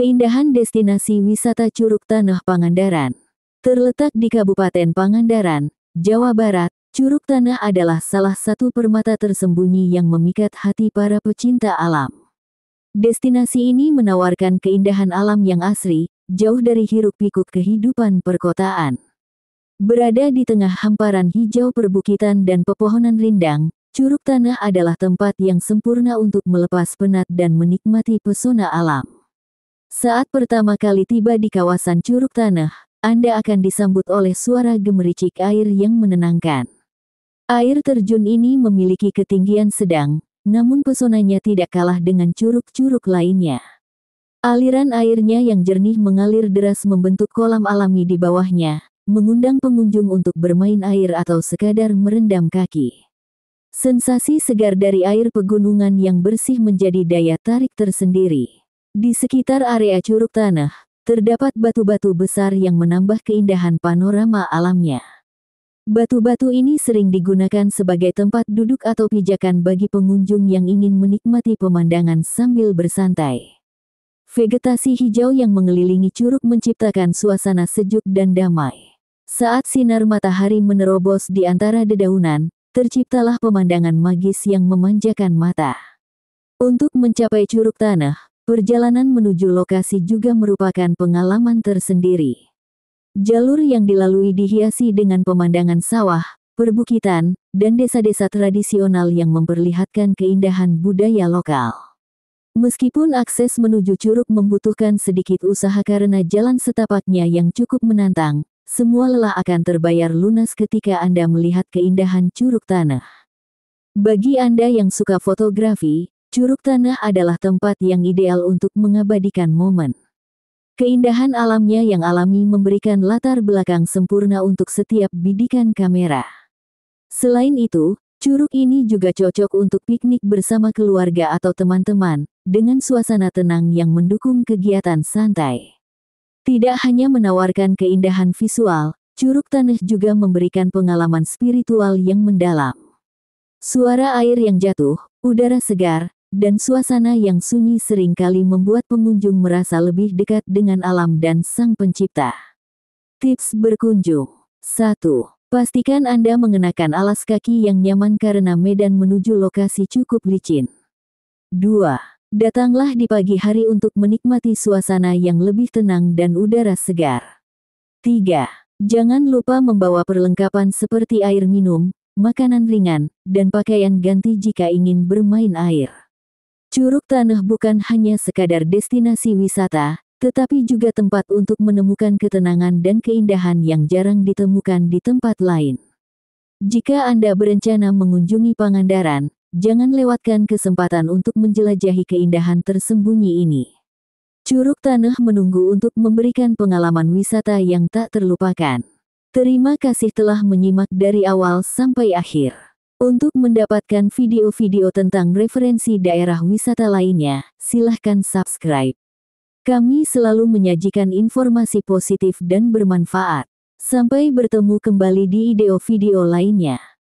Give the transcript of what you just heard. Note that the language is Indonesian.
Keindahan destinasi wisata Curug Tanah Pangandaran. Terletak di Kabupaten Pangandaran, Jawa Barat, Curug Tanah adalah salah satu permata tersembunyi yang memikat hati para pecinta alam. Destinasi ini menawarkan keindahan alam yang asri, jauh dari hiruk-pikuk kehidupan perkotaan. Berada di tengah hamparan hijau perbukitan dan pepohonan rindang, Curug Tanah adalah tempat yang sempurna untuk melepas penat dan menikmati pesona alam. Saat pertama kali tiba di kawasan Curug Tanah, Anda akan disambut oleh suara gemericik air yang menenangkan. Air terjun ini memiliki ketinggian sedang, namun pesonanya tidak kalah dengan curug-curug lainnya. Aliran airnya yang jernih mengalir deras membentuk kolam alami di bawahnya, mengundang pengunjung untuk bermain air atau sekadar merendam kaki. Sensasi segar dari air pegunungan yang bersih menjadi daya tarik tersendiri. Di sekitar area curug tanah, terdapat batu-batu besar yang menambah keindahan panorama alamnya. Batu-batu ini sering digunakan sebagai tempat duduk atau pijakan bagi pengunjung yang ingin menikmati pemandangan sambil bersantai. Vegetasi hijau yang mengelilingi curug menciptakan suasana sejuk dan damai. Saat sinar matahari menerobos di antara dedaunan, terciptalah pemandangan magis yang memanjakan mata. Untuk mencapai curug tanah, Perjalanan menuju lokasi juga merupakan pengalaman tersendiri. Jalur yang dilalui dihiasi dengan pemandangan sawah, perbukitan, dan desa-desa tradisional yang memperlihatkan keindahan budaya lokal. Meskipun akses menuju curug membutuhkan sedikit usaha karena jalan setapaknya yang cukup menantang, semua lelah akan terbayar lunas ketika Anda melihat keindahan curug tanah. Bagi Anda yang suka fotografi, Curug tanah adalah tempat yang ideal untuk mengabadikan momen. Keindahan alamnya yang alami memberikan latar belakang sempurna untuk setiap bidikan kamera. Selain itu, curug ini juga cocok untuk piknik bersama keluarga atau teman-teman, dengan suasana tenang yang mendukung kegiatan santai. Tidak hanya menawarkan keindahan visual, curug tanah juga memberikan pengalaman spiritual yang mendalam. Suara air yang jatuh, udara segar, dan suasana yang sunyi seringkali membuat pengunjung merasa lebih dekat dengan alam dan sang pencipta. Tips berkunjung 1. Pastikan Anda mengenakan alas kaki yang nyaman karena medan menuju lokasi cukup licin. 2. Datanglah di pagi hari untuk menikmati suasana yang lebih tenang dan udara segar. 3. Jangan lupa membawa perlengkapan seperti air minum, makanan ringan, dan pakaian ganti jika ingin bermain air. Curug Tanah bukan hanya sekadar destinasi wisata, tetapi juga tempat untuk menemukan ketenangan dan keindahan yang jarang ditemukan di tempat lain. Jika Anda berencana mengunjungi Pangandaran, jangan lewatkan kesempatan untuk menjelajahi keindahan tersembunyi ini. Curug Tanah menunggu untuk memberikan pengalaman wisata yang tak terlupakan. Terima kasih telah menyimak dari awal sampai akhir. Untuk mendapatkan video-video tentang referensi daerah wisata lainnya, silahkan subscribe. Kami selalu menyajikan informasi positif dan bermanfaat. Sampai bertemu kembali di video-video lainnya.